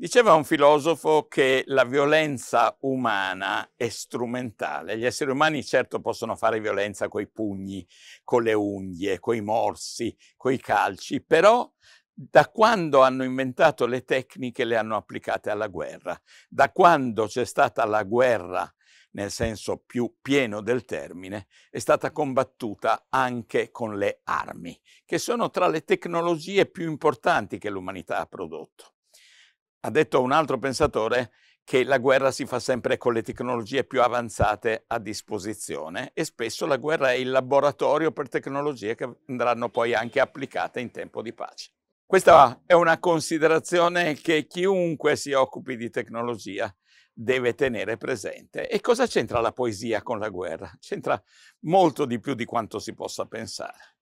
Diceva un filosofo che la violenza umana è strumentale. Gli esseri umani certo possono fare violenza coi pugni, con le unghie, coi morsi, coi calci, però da quando hanno inventato le tecniche le hanno applicate alla guerra. Da quando c'è stata la guerra nel senso più pieno del termine, è stata combattuta anche con le armi, che sono tra le tecnologie più importanti che l'umanità ha prodotto ha detto un altro pensatore che la guerra si fa sempre con le tecnologie più avanzate a disposizione e spesso la guerra è il laboratorio per tecnologie che andranno poi anche applicate in tempo di pace. Questa è una considerazione che chiunque si occupi di tecnologia deve tenere presente. E cosa c'entra la poesia con la guerra? C'entra molto di più di quanto si possa pensare.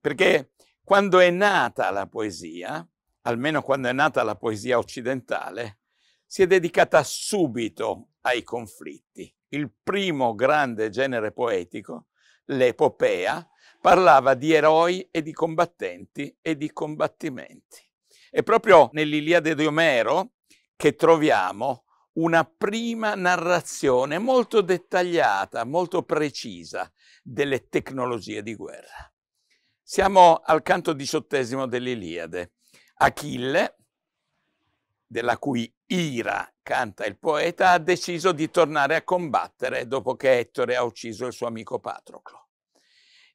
Perché quando è nata la poesia, almeno quando è nata la poesia occidentale, si è dedicata subito ai conflitti. Il primo grande genere poetico, l'epopea, parlava di eroi e di combattenti e di combattimenti. È proprio nell'Iliade di Omero che troviamo una prima narrazione molto dettagliata, molto precisa delle tecnologie di guerra. Siamo al canto diciottesimo dell'Iliade Achille, della cui ira canta il poeta, ha deciso di tornare a combattere dopo che Ettore ha ucciso il suo amico Patroclo.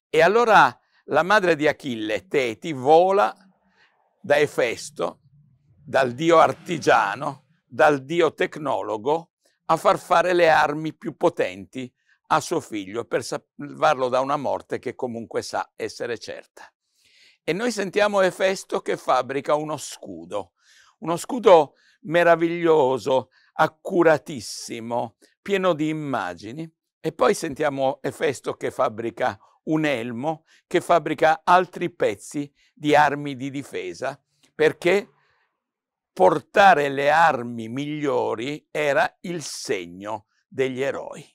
E allora la madre di Achille, Teti, vola da Efesto, dal dio artigiano, dal dio tecnologo, a far fare le armi più potenti a suo figlio per salvarlo da una morte che comunque sa essere certa. E noi sentiamo Efesto che fabbrica uno scudo, uno scudo meraviglioso, accuratissimo, pieno di immagini. E poi sentiamo Efesto che fabbrica un elmo, che fabbrica altri pezzi di armi di difesa, perché portare le armi migliori era il segno degli eroi.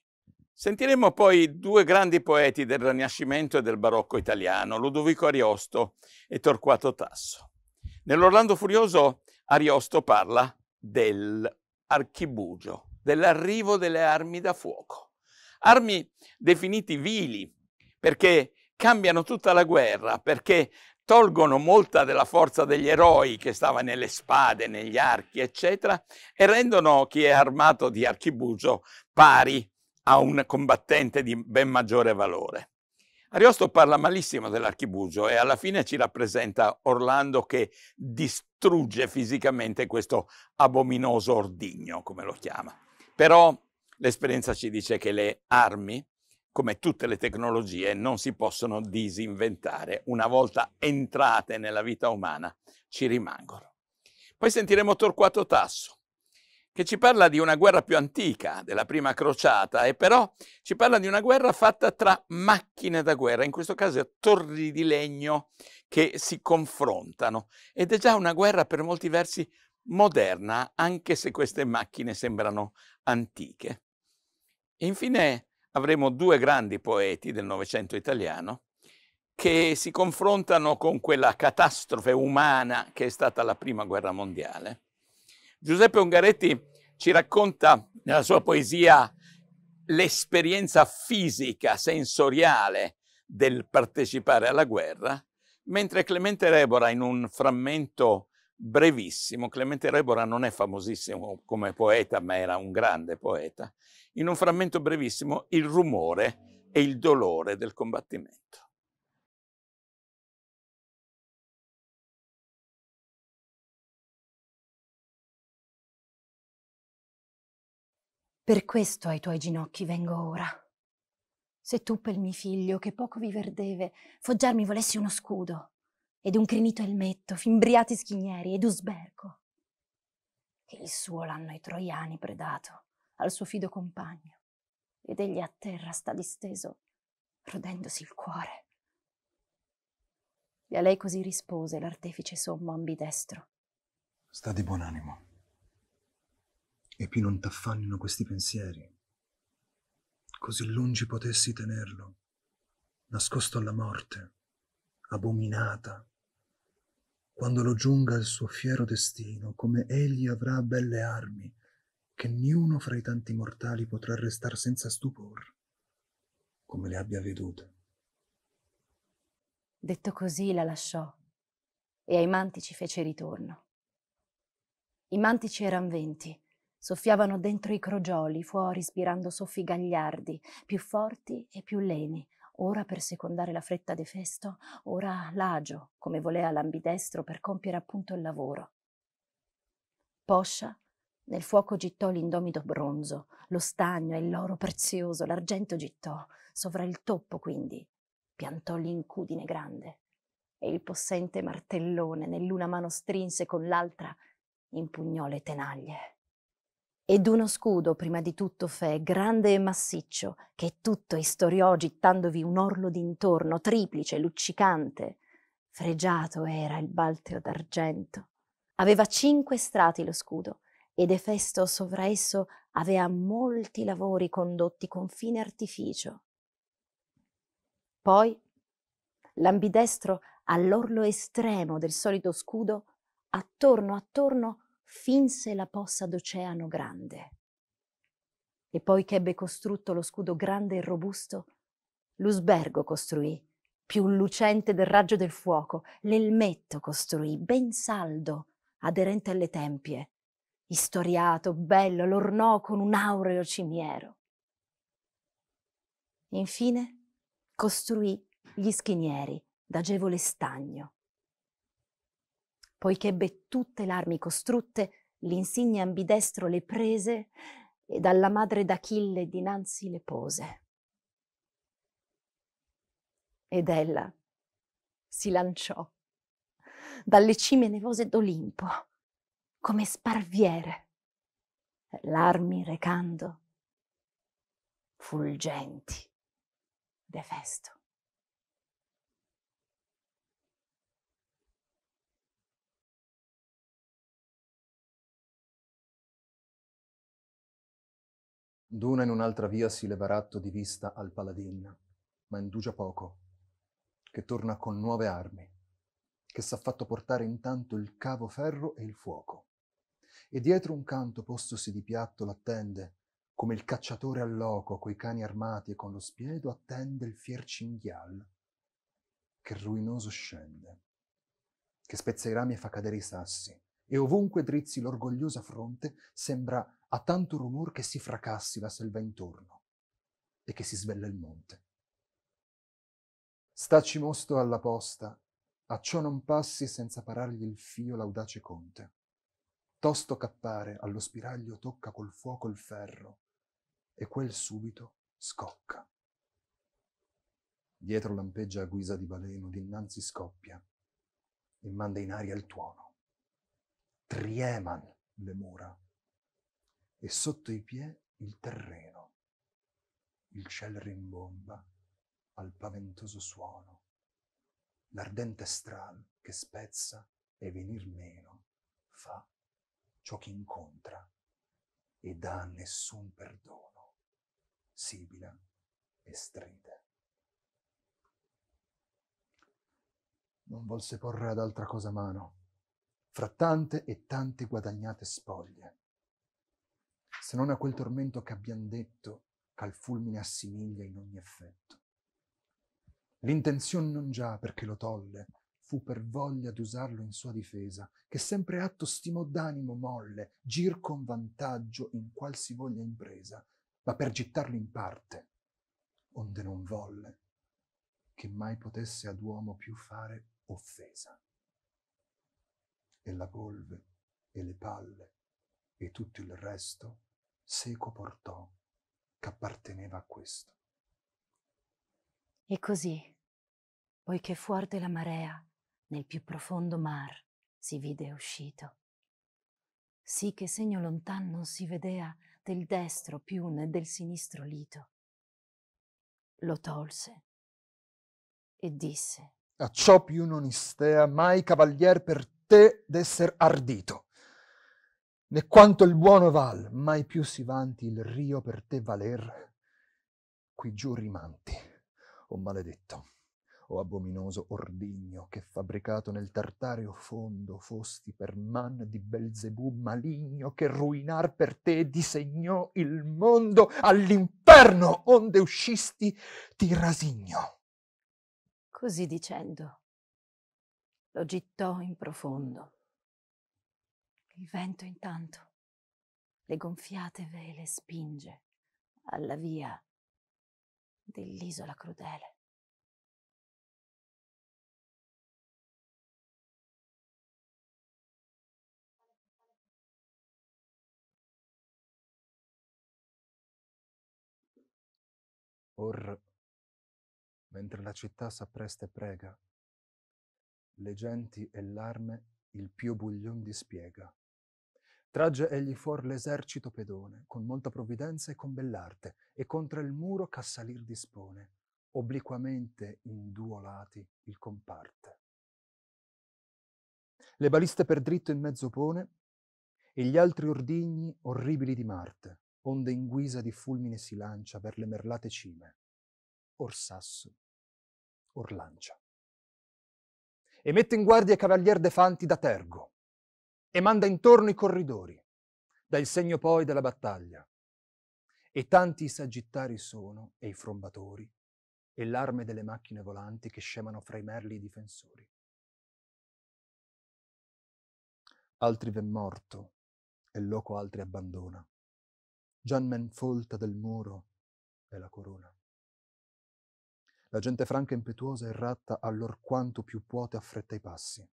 Sentiremo poi due grandi poeti del Rinascimento e del Barocco italiano, Ludovico Ariosto e Torquato Tasso. Nell'Orlando Furioso Ariosto parla dell'archibugio, dell'arrivo delle armi da fuoco. Armi definite vili perché cambiano tutta la guerra, perché tolgono molta della forza degli eroi che stava nelle spade, negli archi, eccetera, e rendono chi è armato di archibugio pari a un combattente di ben maggiore valore. Ariosto parla malissimo dell'archibugio e alla fine ci rappresenta Orlando che distrugge fisicamente questo abominoso ordigno, come lo chiama. Però l'esperienza ci dice che le armi, come tutte le tecnologie, non si possono disinventare. Una volta entrate nella vita umana, ci rimangono. Poi sentiremo Torquato Tasso, che ci parla di una guerra più antica, della prima crociata, e però ci parla di una guerra fatta tra macchine da guerra, in questo caso torri di legno che si confrontano. Ed è già una guerra per molti versi moderna, anche se queste macchine sembrano antiche. E infine avremo due grandi poeti del Novecento italiano che si confrontano con quella catastrofe umana che è stata la Prima Guerra Mondiale Giuseppe Ungaretti ci racconta nella sua poesia l'esperienza fisica, sensoriale del partecipare alla guerra, mentre Clemente Rebora in un frammento brevissimo, Clemente Rebora non è famosissimo come poeta, ma era un grande poeta, in un frammento brevissimo il rumore e il dolore del combattimento. Per questo ai tuoi ginocchi vengo ora. Se tu pel mio figlio, che poco viver deve, foggiarmi volessi uno scudo, ed un crinito elmetto, fimbriati schinieri, ed usberco, che il suo l'hanno i troiani predato, al suo fido compagno, ed egli a terra sta disteso, rodendosi il cuore. E a lei così rispose l'artefice sommo ambidestro. Sta di buon animo e più non t'affannino questi pensieri. Così lungi potessi tenerlo, nascosto alla morte, abominata, quando lo giunga il suo fiero destino, come egli avrà belle armi, che niuno fra i tanti mortali potrà restar senza stupor, come le abbia vedute. Detto così la lasciò e ai mantici fece ritorno. I mantici erano venti Soffiavano dentro i crogioli, fuori spirando soffi gagliardi, più forti e più leni, ora per secondare la fretta de festo, ora l'agio, come volea l'ambidestro per compiere appunto il lavoro. Poscia nel fuoco gittò l'indomito bronzo, lo stagno e l'oro prezioso, l'argento gittò, sovra il toppo quindi, piantò l'incudine grande, e il possente martellone nell'una mano strinse con l'altra, impugnò le tenaglie ed uno scudo prima di tutto fe, grande e massiccio, che tutto istoriò gittandovi un orlo d'intorno, triplice, luccicante. Fregiato era il balteo d'argento. Aveva cinque strati lo scudo, ed Efesto sovra esso aveva molti lavori condotti con fine artificio. Poi, l'ambidestro all'orlo estremo del solito scudo, attorno attorno finse la possa d'oceano grande. E poi ch'ebbe costrutto lo scudo grande e robusto, l'usbergo costruì, più lucente del raggio del fuoco, l'elmetto costruì, ben saldo, aderente alle tempie, istoriato, bello, l'ornò con un aureo cimiero. Infine costruì gli schinieri d'agevole stagno, poiché ebbe tutte l'armi costrutte, l'insigne ambidestro le prese e dalla madre d'Achille dinanzi le pose. Ed ella si lanciò dalle cime nevose d'Olimpo come sparviere, l'armi recando, fulgenti, defesto. D'una in un'altra via si leveratto di vista al paladin, ma indugia poco, che torna con nuove armi, che s'ha fatto portare intanto il cavo ferro e il fuoco. E dietro un canto postosi di piatto l'attende, come il cacciatore al loco coi cani armati e con lo spiedo attende il fier cinghial, che ruinoso scende, che spezza i rami e fa cadere i sassi, e ovunque drizzi l'orgogliosa fronte sembra a tanto rumor che si fracassi la selva intorno e che si svella il monte. Staci mosto alla posta, a ciò non passi senza parargli il fio l'audace conte. Tosto cappare allo spiraglio tocca col fuoco il ferro e quel subito scocca. Dietro lampeggia a guisa di baleno, dinanzi scoppia e manda in aria il tuono. Trieman le mura e sotto i piedi il terreno. Il ciel rimbomba al paventoso suono, l'ardente stral che spezza e venir meno fa ciò che incontra e dà nessun perdono, sibila e stride. Non volse porre ad altra cosa mano, fra tante e tante guadagnate spoglie se non a quel tormento che abbiamo detto che al fulmine assimiglia in ogni effetto. L'intenzione non già perché lo tolle, fu per voglia d'usarlo in sua difesa, che sempre atto stimò d'animo molle, gir con vantaggio in qualsivoglia impresa, ma per gittarlo in parte, onde non volle, che mai potesse ad uomo più fare offesa. E la polve, e le palle, e tutto il resto seco portò che apparteneva a questo. E così, poiché fuor della marea, nel più profondo mar, si vide uscito, sì che segno lontan non si vedea del destro più né del sinistro lito. Lo tolse e disse: A ciò più non istea mai cavalier per te d'esser ardito né quanto il buono val, mai più si vanti il rio per te valer, qui giù rimanti, o maledetto, o abominoso ordigno, che fabbricato nel tartareo fondo fosti per man di Belzebù maligno, che ruinar per te disegnò il mondo all'inferno, onde uscisti ti rasigno. Così dicendo, lo gittò in profondo il vento intanto le gonfiate vele spinge alla via dell'isola crudele. Or, mentre la città s'appresta e prega, le genti e l'arme il più Buglion dispiega. Tragge egli fuor l'esercito pedone, con molta provvidenza e con bell'arte, e contra il muro che a salir dispone, obliquamente in duo lati il comparte. Le baliste per dritto in mezzo pone, e gli altri ordigni orribili di Marte, onde in guisa di fulmine si lancia per le merlate cime, or sasso, or lancia. E mette in guardia i cavalier defanti da Tergo, e manda intorno i corridori, dà il segno poi della battaglia. E tanti i sagittari sono, e i frombatori, e l'arme delle macchine volanti che scemano fra i merli i difensori. Altri v'è morto, e loco altri abbandona. Gian men folta del muro è la corona. La gente franca impetuosa e ratta allor quanto più puote affretta i passi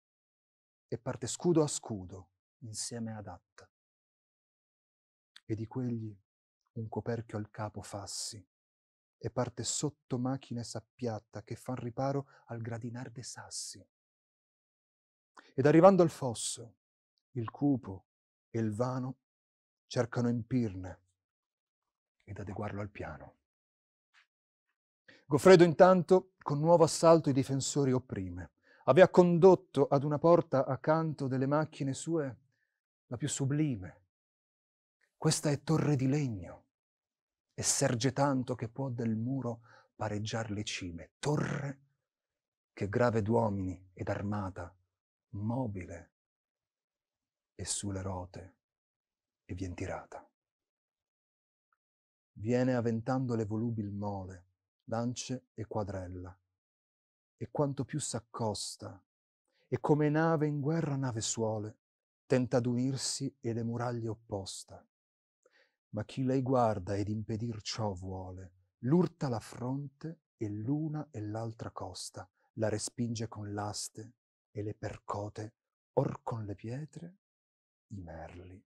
e parte scudo a scudo insieme ad Atta. E di quegli un coperchio al capo fassi e parte sotto macchine s'appiatta che fan riparo al gradinar dei sassi. Ed arrivando al fosso, il cupo e il vano cercano empirne ed adeguarlo al piano. Goffredo intanto con nuovo assalto i difensori opprime aveva condotto ad una porta accanto delle macchine sue la più sublime. Questa è torre di legno e serge tanto che può del muro pareggiar le cime. Torre che grave d'uomini ed armata, mobile e sulle rote e vien tirata. Viene aventando le volubil mole, lance e quadrella, e quanto più s'accosta, e come nave in guerra nave suole, tenta d'unirsi e le muraglie opposta. Ma chi lei guarda ed impedir ciò vuole, l'urta la fronte e l'una e l'altra costa, la respinge con l'aste e le percote, or con le pietre, i merli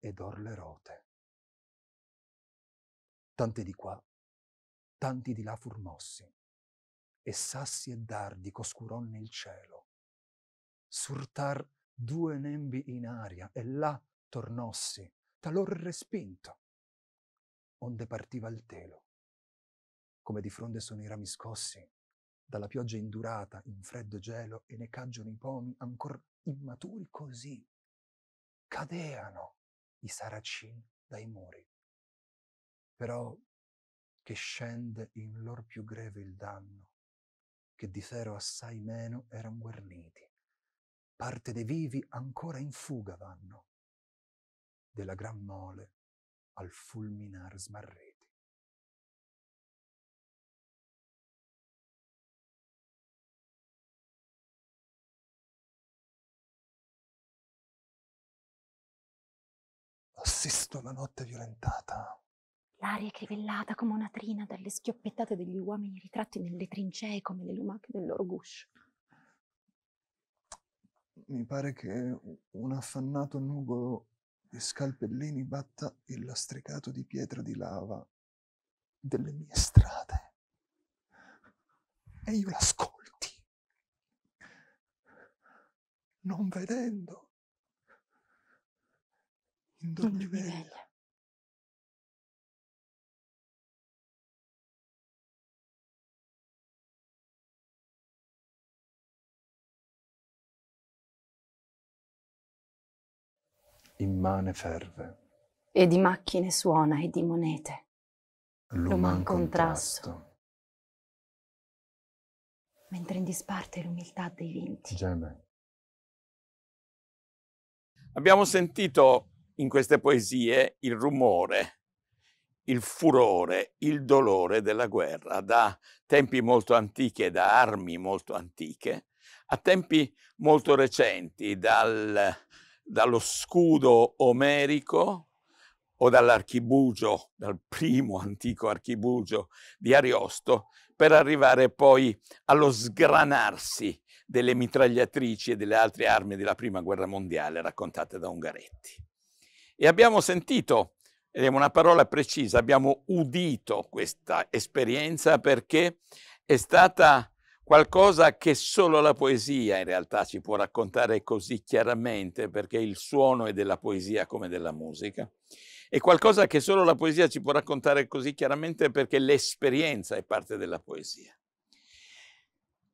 ed or le rote. Tante di qua, tanti di là fur mossi e sassi e dardi coscurò nel cielo. Surtar due nembi in aria e là tornossi, talor respinto, onde partiva il telo. Come di fronte sono i rami scossi, dalla pioggia indurata in freddo gelo e ne caggiano i pomi ancor immaturi così. Cadeano i saracin dai muri. Però che scende in lor più greve il danno che di sero assai meno erano guarniti. Parte dei vivi ancora in fuga vanno, della gran mole al fulminar smarriti. Assisto alla notte violentata l'aria crivellata come una trina dalle schioppettate degli uomini ritratti nelle trincee come le lumache del loro guscio. Mi pare che un affannato nugolo di scalpellini batta il lastricato di pietra di lava delle mie strade. E io l'ascolti, non vedendo, in dormiveglia. immane ferve. E di macchine suona e di monete. L'uman contrasto. Mentre in disparte l'umiltà dei vinti. Geme. Abbiamo sentito in queste poesie il rumore, il furore, il dolore della guerra, da tempi molto antichi e da armi molto antiche a tempi molto recenti, dal dallo scudo omerico o dall'archibugio, dal primo antico archibugio di Ariosto, per arrivare poi allo sgranarsi delle mitragliatrici e delle altre armi della Prima Guerra Mondiale raccontate da Ungaretti. E abbiamo sentito, ed eh, è una parola precisa, abbiamo udito questa esperienza perché è stata qualcosa che solo la poesia in realtà ci può raccontare così chiaramente, perché il suono è della poesia come della musica, e qualcosa che solo la poesia ci può raccontare così chiaramente perché l'esperienza è parte della poesia.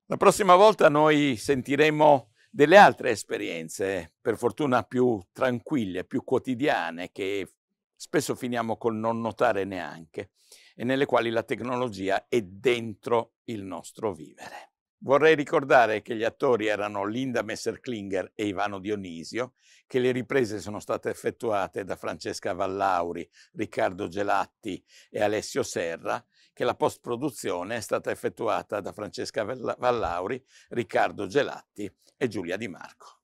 La prossima volta noi sentiremo delle altre esperienze, per fortuna più tranquille, più quotidiane, che spesso finiamo col non notare neanche e nelle quali la tecnologia è dentro il nostro vivere. Vorrei ricordare che gli attori erano Linda Messerklinger e Ivano Dionisio, che le riprese sono state effettuate da Francesca Vallauri, Riccardo Gelatti e Alessio Serra, che la post-produzione è stata effettuata da Francesca Vallauri, Riccardo Gelatti e Giulia Di Marco.